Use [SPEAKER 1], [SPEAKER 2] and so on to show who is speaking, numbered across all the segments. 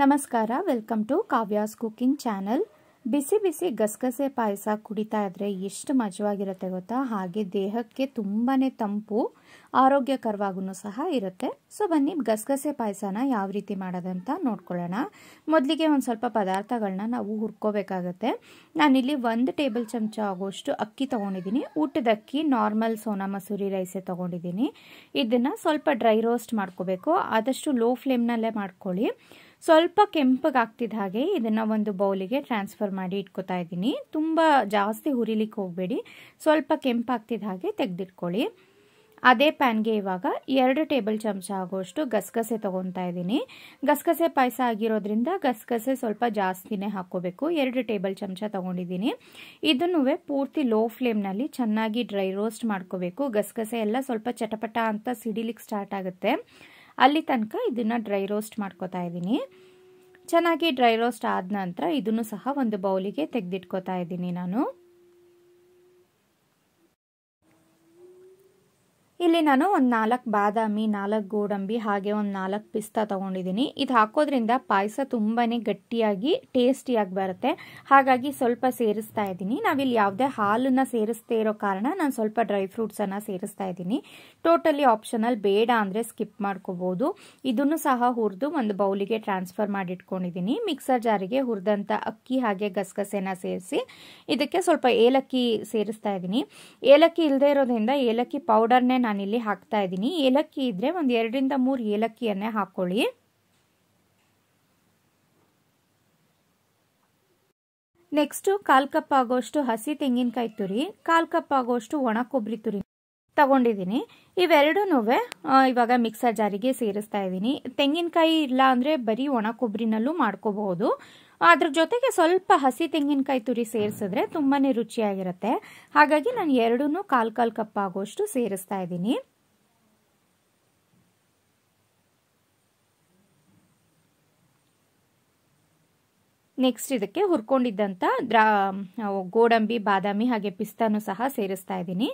[SPEAKER 1] ನಮಸ್ಕಾರ welcome to Kavya's cooking channel ಬಿಸಿ ಬಿಸಿ ಗಸಗಸೆ ಪಾಯಸ ಕುಡಿತಾ ಇದ್ರೆ ಎಷ್ಟು ಮಜವಾಗಿರುತ್ತೆ ಗೊತ್ತಾ ಹಾಗೆ ದೇಹಕ್ಕೆ ತುಂಬಾ ತಂಪು ಆರೋಗ್ಯಕರವಾಗೂ ಸಹ ಇರುತ್ತೆ ಸೊ ಬನ್ನಿ ಗಸಗಸೆ ಪಾಯಸನ ಯಾವ ರೀತಿ ಮಾಡೋದಂತ ನೋಡ್ಕೊಳ್ಳೋಣ ಮೊದಲಿಗೆ ಒಂದು ಸ್ವಲ್ಪ ಪದಾರ್ಥಗಳನ್ನ ನಾವು ಹುರ್ಕೋಬೇಕಾಗತ್ತೆ ನಾನಿಲ್ಲಿ ಒಂದು ಟೇಬಲ್ ಚಮಚ ಆಗೋಷ್ಟು ಅಕ್ಕಿ ತೊಗೊಂಡಿದ್ದೀನಿ ಊಟದ ಅಕ್ಕಿ ನಾರ್ಮಲ್ ಸೋನಾ ಮಸೂರಿ ರೈಸೆ ತೊಗೊಂಡಿದ್ದೀನಿ ಇದನ್ನು ಸ್ವಲ್ಪ ಡ್ರೈ ರೋಸ್ಟ್ ಮಾಡ್ಕೋಬೇಕು ಆದಷ್ಟು ಲೋ ಫ್ಲೇಮ್ನಲ್ಲೇ ಮಾಡ್ಕೊಳ್ಳಿ ಸ್ವಲ್ಪ ಕೆಂಪಗಾಗ್ತಿದ್ದ ಹಾಗೆ ಇದನ್ನು ಒಂದು ಬೌಲಿಗೆ ಟ್ರಾನ್ಸ್ಫರ್ ಮಾಡಿ ಇಟ್ಕೋತಾ ಇದ್ದೀನಿ ತುಂಬ ಜಾಸ್ತಿ ಹುರಿಲಿಕ್ಕೆ ಹೋಗಬೇಡಿ ಸ್ವಲ್ಪ ಕೆಂಪಾಗ್ತಿದ್ದ ಹಾಗೆ ತೆಗೆದಿಟ್ಕೊಳ್ಳಿ ಅದೇ ಪ್ಯಾನ್ಗೆ ಇವಾಗ ಎರಡು ಟೇಬಲ್ ಚಮಚ ಆಗೋಷ್ಟು ಗಸಗಸೆ ತೊಗೊತಾ ಇದ್ದೀನಿ ಗಸಗಸೆ ಪಾಯಸ ಆಗಿರೋದ್ರಿಂದ ಗಸಗಸೆ ಸ್ವಲ್ಪ ಜಾಸ್ತಿನೇ ಹಾಕೋಬೇಕು ಎರಡು ಟೇಬಲ್ ಚಮಚ ತೊಗೊಂಡಿದ್ದೀನಿ ಇದನ್ನು ಪೂರ್ತಿ ಲೋ ಫ್ಲೇಮ್ನಲ್ಲಿ ಚೆನ್ನಾಗಿ ಡ್ರೈ ರೋಸ್ಟ್ ಮಾಡ್ಕೋಬೇಕು ಗಸಗಸೆ ಎಲ್ಲ ಸ್ವಲ್ಪ ಚಟಪಟ ಅಂತ ಸಿಡಿಲಿಕ್ಕೆ ಸ್ಟಾರ್ಟ್ ಆಗುತ್ತೆ ಅಲ್ಲಿ ತನಕ ಇದನ್ನು ಡ್ರೈ ರೋಸ್ಟ್ ಮಾಡ್ಕೋತಾ ಇದ್ದೀನಿ ಚೆನ್ನಾಗಿ ಡ್ರೈ ರೋಸ್ಟ್ ಆದ ನಂತರ ಇದನ್ನು ಸಹ ಒಂದು ಬೌಲಿಗೆ ತೆಗೆದಿಟ್ಕೋತಾ ಇದ್ದೀನಿ ನಾನು ಇಲ್ಲಿ ನಾನು ಒಂದು ನಾಲ್ಕು ಬಾದಾಮಿ ನಾಲ್ಕು ಗೋಡಂಬಿ ಹಾಗೆ ಒಂದು ನಾಲ್ಕು ಪಿಸ್ತಾ ತೊಗೊಂಡಿದ್ದೀನಿ ಇದು ಹಾಕೋದ್ರಿಂದ ಪಾಯಸ ತುಂಬಾ ಗಟ್ಟಿಯಾಗಿ ಟೇಸ್ಟಿಯಾಗಿ ಬರುತ್ತೆ ಹಾಗಾಗಿ ಸ್ವಲ್ಪ ಸೇರಿಸ್ತಾ ಇದ್ದೀನಿ ನಾವಿಲ್ಲಿ ಯಾವುದೇ ಹಾಲನ್ನು ಸೇರಿಸ್ತೇ ಇರೋ ಕಾರಣ ನಾನು ಸ್ವಲ್ಪ ಡ್ರೈ ಫ್ರೂಟ್ಸನ್ನು ಸೇರಿಸ್ತಾ ಇದ್ದೀನಿ ಟೋಟಲಿ ಆಪ್ಷನಲ್ ಬೇಡ ಅಂದರೆ ಸ್ಕಿಪ್ ಮಾಡ್ಕೋಬೋದು ಇದನ್ನು ಸಹ ಹುರಿದು ಒಂದು ಬೌಲಿಗೆ ಟ್ರಾನ್ಸ್ಫರ್ ಮಾಡಿಟ್ಕೊಂಡಿದ್ದೀನಿ ಮಿಕ್ಸರ್ ಜಾರಿಗೆ ಹುರಿದಂಥ ಅಕ್ಕಿ ಹಾಗೆ ಗಸಗಸೆನ ಸೇರಿಸಿ ಇದಕ್ಕೆ ಸ್ವಲ್ಪ ಏಲಕ್ಕಿ ಸೇರಿಸ್ತಾ ಇದ್ದೀನಿ ಏಲಕ್ಕಿ ಇಲ್ಲದೆ ಇರೋದ್ರಿಂದ ಏಲಕ್ಕಿ ಪೌಡರ್ನೇ ನಾನಿಲ್ಲಿ ಹಾಕ್ತಾ ಇದ್ದೀನಿ ಏಲಕ್ಕಿ ಇದ್ರೆ ಒಂದು ಎರಡರಿಂದ ಮೂರು ಏಲಕ್ಕಿಯನ್ನೇ ಹಾಕ್ಕೊಳ್ಳಿ ನೆಕ್ಸ್ಟು ಕಾಲು ಕಪ್ ಆಗೋಷ್ಟು ಹಸಿ ತೆಂಗಿನಕಾಯಿ ತುರಿ ಕಾಲು ಕಪ್ ಆಗೋಷ್ಟು ಒಣ ಕೊಬ್ಬರಿ ತುರಿ ತಗೊಂಡಿದ್ದೀನಿ ಇವೆರಡೂ ಇವಾಗ ಮಿಕ್ಸರ್ ಜಾರಿಗೆ ಸೇರಿಸ್ತಾ ಇದ್ದೀನಿ ತೆಂಗಿನಕಾಯಿ ಇಲ್ಲ ಅಂದರೆ ಬರೀ ಒಣ ಕೊಬ್ಬರಿನಲ್ಲೂ ಮಾಡ್ಕೋಬಹುದು ಅದ್ರ ಜೊತೆಗೆ ಸ್ವಲ್ಪ ಹಸಿ ತೆಂಗಿನಕಾಯಿ ತುರಿ ಸೇರಿಸಿದ್ರೆ ತುಂಬಾ ರುಚಿಯಾಗಿರುತ್ತೆ ಹಾಗಾಗಿ ನಾನು ಎರಡೂ ಕಾಲು ಕಾಲು ಕಪ್ ಆಗೋಷ್ಟು ಸೇರಿಸ್ತಾ ಇದ್ದೀನಿ ನೆಕ್ಸ್ಟ್ ಇದಕ್ಕೆ ಹುರ್ಕೊಂಡಿದ್ದಂಥ ದ್ರಾ ಗೋಡಂಬಿ ಬಾದಾಮಿ ಹಾಗೆ ಪಿಸ್ತಾನು ಸಹ ಸೇರಿಸ್ತಾ ಇದ್ದೀನಿ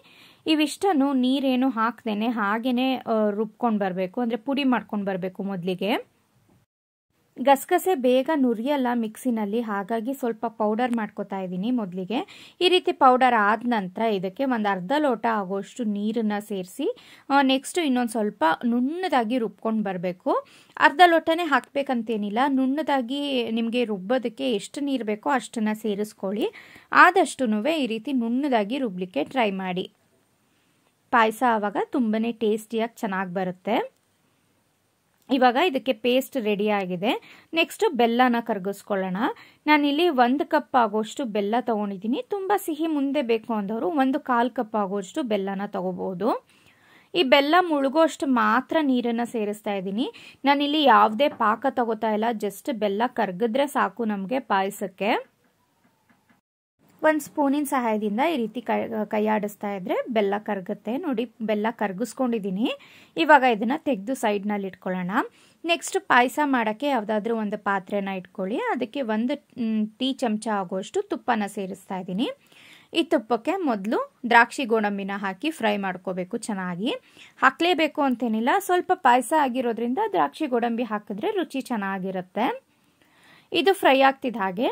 [SPEAKER 1] ಇವಿಷ್ಟನ್ನು ನೀರೇನು ಹಾಕ್ದೇನೆ ಹಾಗೇನೆ ರುಬ್ಕೊಂಡು ಬರಬೇಕು ಅಂದರೆ ಪುಡಿ ಮಾಡ್ಕೊಂಡು ಬರಬೇಕು ಮೊದಲಿಗೆ ಗಸಗಸೆ ಬೇಗ ನುರಿಯಲ್ಲ ಮಿಕ್ಸಿನಲ್ಲಿ ಹಾಗಾಗಿ ಸ್ವಲ್ಪ ಪೌಡರ್ ಮಾಡ್ಕೋತಾ ಇದ್ದೀನಿ ಮೊದಲಿಗೆ ಈ ರೀತಿ ಪೌಡರ್ ಆದ ನಂತರ ಇದಕ್ಕೆ ಒಂದು ಅರ್ಧ ಲೋಟ ಆಗೋಷ್ಟು ನೀರನ್ನು ಸೇರಿಸಿ ನೆಕ್ಸ್ಟು ಇನ್ನೊಂದು ಸ್ವಲ್ಪ ನುಣ್ಣದಾಗಿ ರುಬ್ಕೊಂಡು ಬರಬೇಕು ಅರ್ಧ ಲೋಟನೇ ಹಾಕಬೇಕಂತೇನಿಲ್ಲ ನುಣ್ಣದಾಗಿ ನಿಮಗೆ ರುಬ್ಬೋದಕ್ಕೆ ಎಷ್ಟು ನೀರು ಬೇಕೋ ಅಷ್ಟನ್ನು ಸೇರಿಸ್ಕೊಳ್ಳಿ ಆದಷ್ಟು ಈ ರೀತಿ ನುಣ್ಣದಾಗಿ ರುಬ್ಲಿಕ್ಕೆ ಟ್ರೈ ಮಾಡಿ ಪಾಯಸ ಆವಾಗ ತುಂಬಾ ಟೇಸ್ಟಿಯಾಗಿ ಚೆನ್ನಾಗಿ ಬರುತ್ತೆ ಇವಾಗ ಇದಕ್ಕೆ ಪೇಸ್ಟ್ ರೆಡಿ ಆಗಿದೆ ನೆಕ್ಸ್ಟ್ ಬೆಲ್ಲನ ಕರಗಿಸ್ಕೊಳ್ಳೋಣ ನಾನಿಲ್ಲಿ ಒಂದು ಕಪ್ ಆಗೋಷ್ಟು ಬೆಲ್ಲ ತಗೊಂಡಿದ್ದೀನಿ ತುಂಬ ಸಿಹಿ ಮುಂದೆ ಬೇಕು ಅಂದವರು ಒಂದು ಕಾಲು ಕಪ್ ಆಗೋಷ್ಟು ಬೆಲ್ಲನ ತಗೋಬೋದು ಈ ಬೆಲ್ಲ ಮುಳುಗೋಷ್ಟು ಮಾತ್ರ ನೀರನ್ನು ಸೇರಿಸ್ತಾ ಇದ್ದೀನಿ ನಾನಿಲ್ಲಿ ಯಾವುದೇ ಪಾಕ ತಗೋತಾ ಇಲ್ಲ ಜಸ್ಟ್ ಬೆಲ್ಲ ಕರಗಿದ್ರೆ ಸಾಕು ನಮಗೆ ಪಾಯಸಕ್ಕೆ ಒಂದು ಸ್ಪೂನಿನ ಸಹಾಯದಿಂದ ಈ ರೀತಿ ಕೈಯಾಡಿಸ್ತಾ ಇದ್ರೆ ಬೆಲ್ಲ ಕರಗುತ್ತೆ ನೋಡಿ ಬೆಲ್ಲ ಕರಗಿಸ್ಕೊಂಡಿದ್ದೀನಿ ಇವಾಗ ಇದನ್ನ ತೆಗೆದು ಸೈಡ್ನಲ್ಲಿ ಇಟ್ಕೊಳ್ಳೋಣ ನೆಕ್ಸ್ಟ್ ಪಾಯಸ ಮಾಡೋಕ್ಕೆ ಯಾವುದಾದ್ರೂ ಒಂದು ಪಾತ್ರೆನ ಇಟ್ಕೊಳ್ಳಿ ಅದಕ್ಕೆ ಒಂದು ಟೀ ಚಮಚ ಆಗುವಷ್ಟು ತುಪ್ಪನ ಸೇರಿಸ್ತಾ ಇದ್ದೀನಿ ಈ ತುಪ್ಪಕ್ಕೆ ಮೊದಲು ದ್ರಾಕ್ಷಿ ಗೋಡಂಬಿನ ಹಾಕಿ ಫ್ರೈ ಮಾಡ್ಕೋಬೇಕು ಚೆನ್ನಾಗಿ ಹಾಕಲೇಬೇಕು ಅಂತೇನಿಲ್ಲ ಸ್ವಲ್ಪ ಪಾಯಸ ಆಗಿರೋದ್ರಿಂದ ದ್ರಾಕ್ಷಿ ಗೋಡಂಬಿ ಹಾಕಿದ್ರೆ ರುಚಿ ಚೆನ್ನಾಗಿರುತ್ತೆ ಇದು ಫ್ರೈ ಆಗ್ತಿದ್ದ ಹಾಗೆ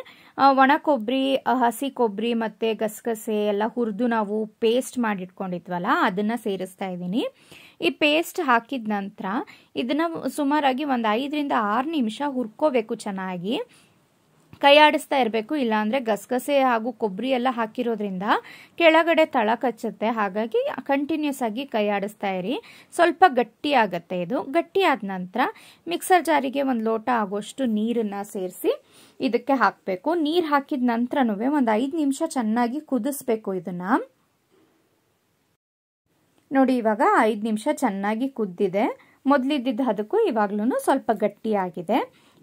[SPEAKER 1] ಒಣ ಕೊಬ್ಬರಿ ಹಸಿ ಕೊಬ್ಬರಿ ಮತ್ತು ಗಸಗಸೆ ಎಲ್ಲ ಹುರಿದು ನಾವು ಪೇಸ್ಟ್ ಮಾಡಿಟ್ಕೊಂಡಿದ್ವಲ್ಲ ಅದನ್ನು ಸೇರಿಸ್ತಾ ಇದ್ದೀನಿ ಈ ಪೇಸ್ಟ್ ಹಾಕಿದ ನಂತರ ಇದನ್ನು ಸುಮಾರಾಗಿ ಒಂದು ಐದರಿಂದ ಆರು ನಿಮಿಷ ಹುರ್ಕೋಬೇಕು ಚೆನ್ನಾಗಿ ಕೈ ಆಡಿಸ್ತಾ ಇರಬೇಕು ಇಲ್ಲಾಂದರೆ ಗಸಗಸೆ ಹಾಗೂ ಕೊಬ್ಬರಿ ಎಲ್ಲ ಹಾಕಿರೋದ್ರಿಂದ ಕೆಳಗಡೆ ತಳ ಕಚ್ಚುತ್ತೆ ಹಾಗಾಗಿ ಕಂಟಿನ್ಯೂಸ್ ಆಗಿ ಕೈ ಇರಿ ಸ್ವಲ್ಪ ಗಟ್ಟಿ ಆಗುತ್ತೆ ಇದು ಗಟ್ಟಿ ಆದ ನಂತರ ಮಿಕ್ಸರ್ ಜಾರಿಗೆ ಒಂದು ಲೋಟ ಆಗುವಷ್ಟು ನೀರನ್ನು ಸೇರಿಸಿ ಇದಕ್ಕೆ ಹಾಕಬೇಕು ನೀರು ಹಾಕಿದ ನಂತರನೂ ಒಂದು ಐದು ನಿಮಿಷ ಚೆನ್ನಾಗಿ ಕುದಿಸ್ಬೇಕು ಇದನ್ನು ನೋಡಿ ಇವಾಗ ಐದು ನಿಮಿಷ ಚೆನ್ನಾಗಿ ಕುದ್ದಿದೆ ಮೊದಲಿದ್ದಿದ್ದು ಅದಕ್ಕೂ ಇವಾಗ್ಲೂ ಸ್ವಲ್ಪ ಗಟ್ಟಿಯಾಗಿದೆ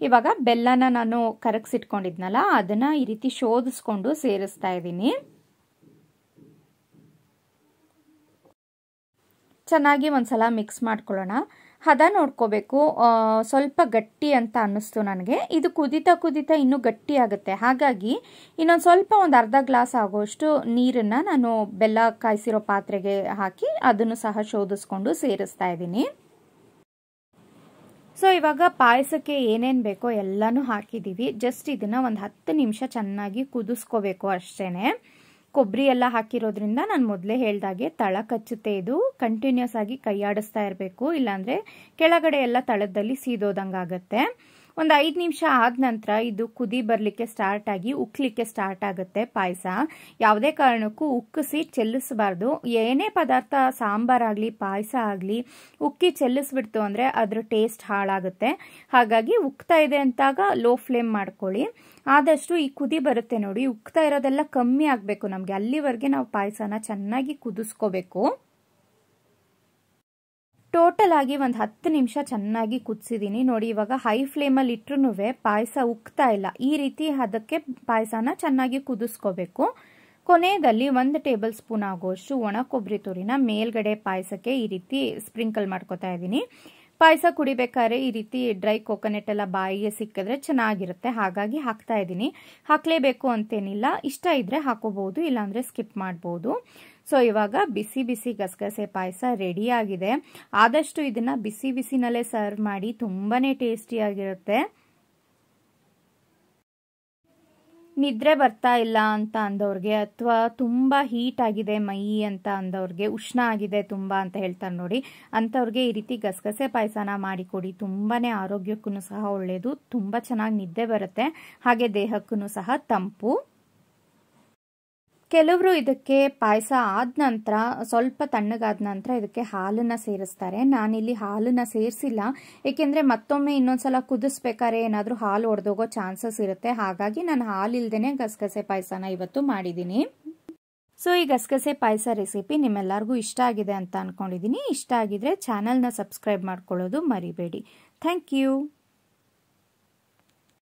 [SPEAKER 1] ಇವಾಗ ಬೆಲ್ಲನ ನಾನು ಕರಗಿಸಿಟ್ಕೊಂಡಿದ್ನಲ್ಲ ಅದನ್ನ ಈ ರೀತಿ ಶೋಧಿಸ್ಕೊಂಡು ಸೇರಿಸ್ತಾ ಇದ್ದೀನಿ ಚೆನ್ನಾಗಿ ಒಂದ್ಸಲ ಮಿಕ್ಸ್ ಮಾಡ್ಕೊಳ್ಳೋಣ ಹದ ನೋಡ್ಕೋಬೇಕು ಸ್ವಲ್ಪ ಗಟ್ಟಿ ಅಂತ ಅನ್ನಿಸ್ತು ನನಗೆ ಇದು ಕುದಿತಾ ಕುದಿತಾ ಇನ್ನೂ ಗಟ್ಟಿ ಆಗುತ್ತೆ ಹಾಗಾಗಿ ಇನ್ನೊಂದು ಸ್ವಲ್ಪ ಒಂದು ಅರ್ಧ ಗ್ಲಾಸ್ ಆಗುವಷ್ಟು ನೀರನ್ನು ನಾನು ಬೆಲ್ಲ ಕಾಯಿಸಿರೋ ಪಾತ್ರೆಗೆ ಹಾಕಿ ಅದನ್ನು ಸಹ ಶೋಧಿಸ್ಕೊಂಡು ಸೇರಿಸ್ತಾ ಇದ್ದೀನಿ ಸೊ ಇವಾಗ ಪಾಯಸಕ್ಕೆ ಏನೇನು ಬೇಕೋ ಎಲ್ಲನೂ ಹಾಕಿದ್ದೀವಿ ಜಸ್ಟ್ ಇದನ್ನು ಒಂದು ಹತ್ತು ನಿಮಿಷ ಚೆನ್ನಾಗಿ ಕುದಿಸ್ಕೋಬೇಕು ಅಷ್ಟೇ ಕೊಬ್ಬರಿ ಎಲ್ಲ ಹಾಕಿರೋದ್ರಿಂದ ನಾನು ಮೊದಲೇ ಹೇಳ್ದಾಗೆ ತಳ ಕಚ್ಚುತ್ತೆ ಇದು ಕಂಟಿನ್ಯೂಸ್ ಆಗಿ ಕೈಯಾಡಿಸ್ತಾ ಇರಬೇಕು ಇಲ್ಲಾಂದರೆ ಕೆಳಗಡೆ ಎಲ್ಲ ತಳದಲ್ಲಿ ಸೀದೋದಂಗಾಗತ್ತೆ ಒಂದು ಐದು ನಿಮಿಷ ಆದ ನಂತರ ಇದು ಕುದಿ ಬರಲಿಕ್ಕೆ ಸ್ಟಾರ್ಟ್ ಆಗಿ ಉಕ್ಕಲಿಕ್ಕೆ ಸ್ಟಾರ್ಟ್ ಆಗುತ್ತೆ ಪಾಯಸ ಯಾವುದೇ ಕಾರಣಕ್ಕೂ ಉಕ್ಕಿಸಿ ಚೆಲ್ಲಿಸಬಾರ್ದು ಏನೇ ಪದಾರ್ಥ ಸಾಂಬಾರ್ ಆಗಲಿ ಪಾಯಸ ಆಗಲಿ ಉಕ್ಕಿ ಚೆಲ್ಲಿಸ್ಬಿಡ್ತು ಅಂದರೆ ಅದರ ಟೇಸ್ಟ್ ಹಾಳಾಗುತ್ತೆ ಹಾಗಾಗಿ ಉಕ್ತಾ ಇದೆ ಅಂತಾಗ ಲೋ ಫ್ಲೇಮ್ ಮಾಡ್ಕೊಳ್ಳಿ ಆದಷ್ಟು ಈ ಕುದಿ ಬರುತ್ತೆ ನೋಡಿ ಉಕ್ತಾ ಇರೋದೆಲ್ಲ ಕಮ್ಮಿ ಆಗಬೇಕು ನಮಗೆ ಅಲ್ಲಿವರೆಗೆ ನಾವು ಪಾಯಸನ ಚೆನ್ನಾಗಿ ಕುದಿಸ್ಕೋಬೇಕು ಟೋಟಲ್ ಆಗಿ ಒಂದು ಹತ್ತು ನಿಮಿಷ ಚೆನ್ನಾಗಿ ಕುದಿಸಿದ್ದೀನಿ ನೋಡಿ ಇವಾಗ ಹೈ ಫ್ಲೇಮಲ್ಲಿ ಇಟ್ಟರು ಪಾಯಸ ಉಕ್ತಾ ಇಲ್ಲ ಈ ರೀತಿ ಅದಕ್ಕೆ ಪಾಯಸನ ಚೆನ್ನಾಗಿ ಕುದಿಸ್ಕೋಬೇಕು ಕೊನೆಯಲ್ಲಿ ಒಂದು ಟೇಬಲ್ ಸ್ಪೂನ್ ಆಗುವಷ್ಟು ಒಣ ಕೊಬ್ಬರಿ ತುರಿನ ಮೇಲ್ಗಡೆ ಪಾಯಸಕ್ಕೆ ಈ ರೀತಿ ಸ್ಪ್ರಿಂಕಲ್ ಮಾಡ್ಕೋತಾ ಇದ್ದೀನಿ ಪಾಯಸ ಕುಡಿಬೇಕಾದ್ರೆ ಈ ರೀತಿ ಡ್ರೈ ಕೋಕೋನೆಟ್ ಎಲ್ಲ ಬಾಯಿಗೆ ಸಿಕ್ಕಿದ್ರೆ ಚೆನ್ನಾಗಿರುತ್ತೆ ಹಾಗಾಗಿ ಹಾಕ್ತಾ ಇದ್ದೀನಿ ಹಾಕಲೇಬೇಕು ಅಂತೇನಿಲ್ಲ ಇಷ್ಟ ಇದ್ರೆ ಹಾಕೋಬಹುದು ಇಲ್ಲಾಂದ್ರೆ ಸ್ಕಿಪ್ ಮಾಡ್ಬೋದು ಸೊ ಇವಾಗ ಬಿಸಿ ಬಿಸಿ ಗಸಗಸೆ ಪಾಯಸ ರೆಡಿ ಆಗಿದೆ ಆದಷ್ಟು ಇದನ್ನ ಬಿಸಿ ಬಿಸಿನಲ್ಲೇ ಸರ್ವ್ ಮಾಡಿ ತುಂಬಾ ಟೇಸ್ಟಿಯಾಗಿರುತ್ತೆ ನಿದ್ರೆ ಬರ್ತಾ ಇಲ್ಲ ಅಂತ ಅಂದವ್ರಿಗೆ ಅಥವಾ ತುಂಬ ಹೀಟ್ ಆಗಿದೆ ಮೈ ಅಂತ ಅಂದವ್ರಿಗೆ ಉಷ್ಣ ಆಗಿದೆ ತುಂಬ ಅಂತ ಹೇಳ್ತಾರೆ ನೋಡಿ ಅಂಥವ್ರಿಗೆ ಈ ರೀತಿ ಗಸಗಸೆ ಪಾಯಸನ ಮಾಡಿಕೊಡಿ ತುಂಬಾ ಆರೋಗ್ಯಕ್ಕೂ ಸಹ ಒಳ್ಳೆಯದು ತುಂಬ ಚೆನ್ನಾಗಿ ನಿದ್ದೆ ಬರುತ್ತೆ ಹಾಗೆ ದೇಹಕ್ಕೂ ಸಹ ತಂಪು ಕೆಲವರು ಇದಕ್ಕೆ ಪಾಯಸ ಆದ ನಂತರ ಸ್ವಲ್ಪ ತಣ್ಣಗಾದ ನಂತರ ಇದಕ್ಕೆ ಹಾಲನ್ನು ಸೇರಿಸ್ತಾರೆ ನಾನಿಲ್ಲಿ ಹಾಲನ್ನು ಸೇರಿಸಿಲ್ಲ ಏಕೆಂದರೆ ಮತ್ತೊಮ್ಮೆ ಇನ್ನೊಂದ್ಸಲ ಕುದಿಸ್ಬೇಕಾದ್ರೆ ಏನಾದರೂ ಹಾಲು ಒಡೆದೋಗೋ ಚಾನ್ಸಸ್ ಇರುತ್ತೆ ಹಾಗಾಗಿ ನಾನು ಹಾಲಿಲ್ದೇ ಗಸಗಸೆ ಪಾಯಸನ ಇವತ್ತು ಮಾಡಿದ್ದೀನಿ ಸೊ ಈ ಗಸಗಸೆ ಪಾಯಸ ರೆಸಿಪಿ ನಿಮ್ಮೆಲ್ಲರಿಗೂ ಇಷ್ಟ ಆಗಿದೆ ಅಂತ ಅಂದ್ಕೊಂಡಿದ್ದೀನಿ ಇಷ್ಟ ಆಗಿದ್ರೆ ಚಾನಲ್ನ ಸಬ್ಸ್ಕ್ರೈಬ್ ಮಾಡ್ಕೊಳ್ಳೋದು ಮರಿಬೇಡಿ ಥ್ಯಾಂಕ್ ಯು